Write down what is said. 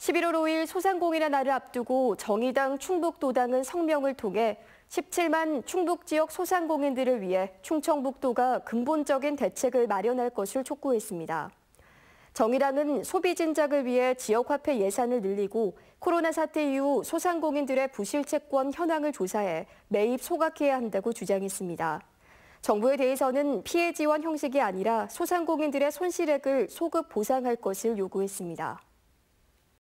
11월 5일 소상공인의 날을 앞두고 정의당 충북도당은 성명을 통해 17만 충북 지역 소상공인들을 위해 충청북도가 근본적인 대책을 마련할 것을 촉구했습니다. 정의당은 소비 진작을 위해 지역화폐 예산을 늘리고 코로나 사태 이후 소상공인들의 부실채권 현황을 조사해 매입 소각해야 한다고 주장했습니다. 정부에 대해서는 피해 지원 형식이 아니라 소상공인들의 손실액을 소급 보상할 것을 요구했습니다.